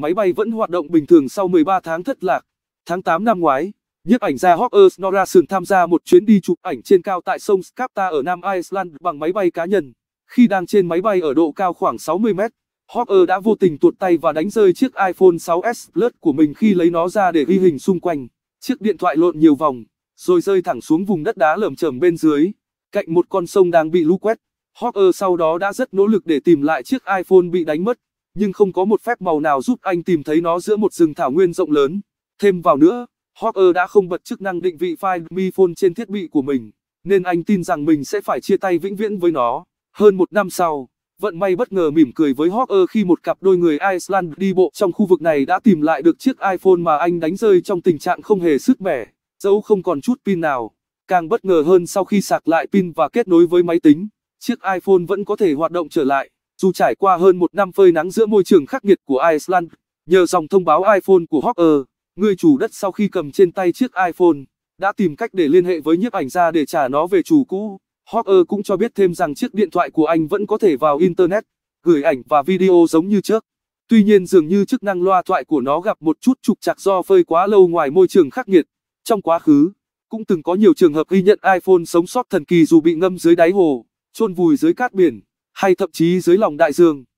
máy bay vẫn hoạt động bình thường sau 13 tháng thất lạc. Tháng 8 năm ngoái, nhiếp ảnh gia Hawkers Norrason tham gia một chuyến đi chụp ảnh trên cao tại sông Skapta ở Nam Iceland bằng máy bay cá nhân. Khi đang trên máy bay ở độ cao khoảng 60 mét, Hawker đã vô tình tuột tay và đánh rơi chiếc iPhone 6s Plus của mình khi lấy nó ra để ghi hình xung quanh. Chiếc điện thoại lộn nhiều vòng, rồi rơi thẳng xuống vùng đất đá lởm chởm bên dưới, cạnh một con sông đang bị lũ quét. Hawker sau đó đã rất nỗ lực để tìm lại chiếc iPhone bị đánh mất nhưng không có một phép màu nào giúp anh tìm thấy nó giữa một rừng thảo nguyên rộng lớn. Thêm vào nữa, Hawker đã không bật chức năng định vị Find Me Phone trên thiết bị của mình, nên anh tin rằng mình sẽ phải chia tay vĩnh viễn với nó. Hơn một năm sau, vận may bất ngờ mỉm cười với Hawker khi một cặp đôi người Iceland đi bộ trong khu vực này đã tìm lại được chiếc iPhone mà anh đánh rơi trong tình trạng không hề sức mẻ, dẫu không còn chút pin nào. Càng bất ngờ hơn sau khi sạc lại pin và kết nối với máy tính, chiếc iPhone vẫn có thể hoạt động trở lại. Dù trải qua hơn một năm phơi nắng giữa môi trường khắc nghiệt của Iceland, nhờ dòng thông báo iPhone của Hawker, người chủ đất sau khi cầm trên tay chiếc iPhone, đã tìm cách để liên hệ với nhiếp ảnh gia để trả nó về chủ cũ. Hawker cũng cho biết thêm rằng chiếc điện thoại của anh vẫn có thể vào Internet, gửi ảnh và video giống như trước. Tuy nhiên dường như chức năng loa thoại của nó gặp một chút trục trặc do phơi quá lâu ngoài môi trường khắc nghiệt. Trong quá khứ, cũng từng có nhiều trường hợp ghi nhận iPhone sống sót thần kỳ dù bị ngâm dưới đáy hồ, chôn vùi dưới cát biển hay thậm chí dưới lòng đại dương.